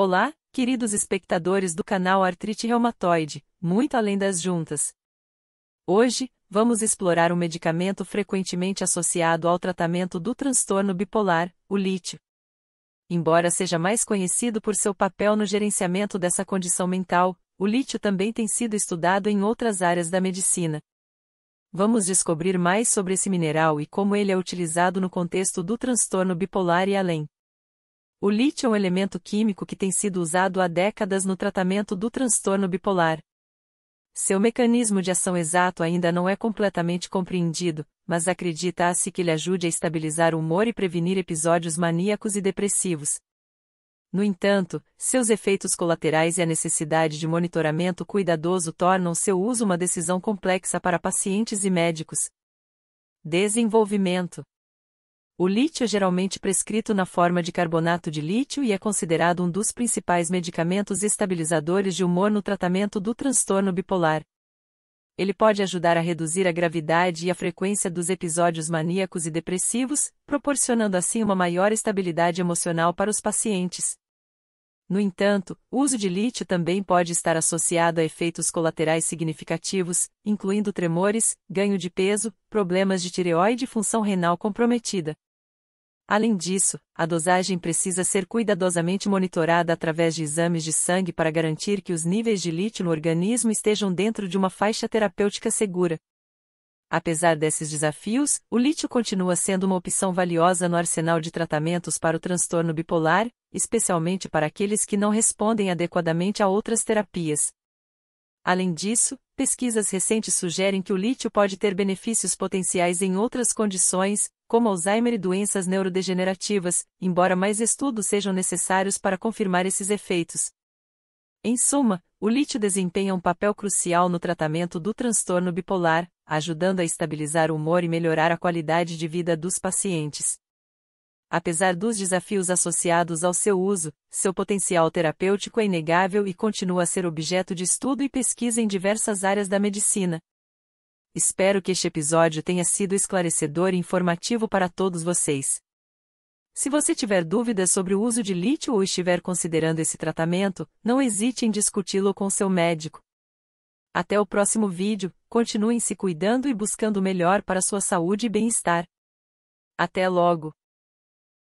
Olá, queridos espectadores do canal Artrite Reumatoide, muito além das juntas. Hoje, vamos explorar um medicamento frequentemente associado ao tratamento do transtorno bipolar, o lítio. Embora seja mais conhecido por seu papel no gerenciamento dessa condição mental, o lítio também tem sido estudado em outras áreas da medicina. Vamos descobrir mais sobre esse mineral e como ele é utilizado no contexto do transtorno bipolar e além. O lítio é um elemento químico que tem sido usado há décadas no tratamento do transtorno bipolar. Seu mecanismo de ação exato ainda não é completamente compreendido, mas acredita-se que ele ajude a estabilizar o humor e prevenir episódios maníacos e depressivos. No entanto, seus efeitos colaterais e a necessidade de monitoramento cuidadoso tornam seu uso uma decisão complexa para pacientes e médicos. Desenvolvimento o lítio é geralmente prescrito na forma de carbonato de lítio e é considerado um dos principais medicamentos estabilizadores de humor no tratamento do transtorno bipolar. Ele pode ajudar a reduzir a gravidade e a frequência dos episódios maníacos e depressivos, proporcionando assim uma maior estabilidade emocional para os pacientes. No entanto, o uso de lítio também pode estar associado a efeitos colaterais significativos, incluindo tremores, ganho de peso, problemas de tireoide e função renal comprometida. Além disso, a dosagem precisa ser cuidadosamente monitorada através de exames de sangue para garantir que os níveis de lítio no organismo estejam dentro de uma faixa terapêutica segura. Apesar desses desafios, o lítio continua sendo uma opção valiosa no arsenal de tratamentos para o transtorno bipolar, especialmente para aqueles que não respondem adequadamente a outras terapias. Além disso, pesquisas recentes sugerem que o lítio pode ter benefícios potenciais em outras condições, como Alzheimer e doenças neurodegenerativas, embora mais estudos sejam necessários para confirmar esses efeitos. Em suma, o lítio desempenha um papel crucial no tratamento do transtorno bipolar, ajudando a estabilizar o humor e melhorar a qualidade de vida dos pacientes. Apesar dos desafios associados ao seu uso, seu potencial terapêutico é inegável e continua a ser objeto de estudo e pesquisa em diversas áreas da medicina. Espero que este episódio tenha sido esclarecedor e informativo para todos vocês. Se você tiver dúvidas sobre o uso de lítio ou estiver considerando esse tratamento, não hesite em discuti-lo com seu médico. Até o próximo vídeo, continuem se cuidando e buscando o melhor para sua saúde e bem-estar. Até logo!